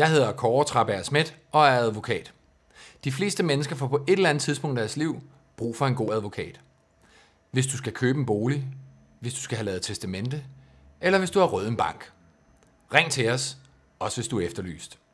Jeg hedder Kåre Traberg Smidt og er advokat. De fleste mennesker får på et eller andet tidspunkt i deres liv brug for en god advokat. Hvis du skal købe en bolig, hvis du skal have lavet testamente, eller hvis du har rød en bank. Ring til os, også hvis du er efterlyst.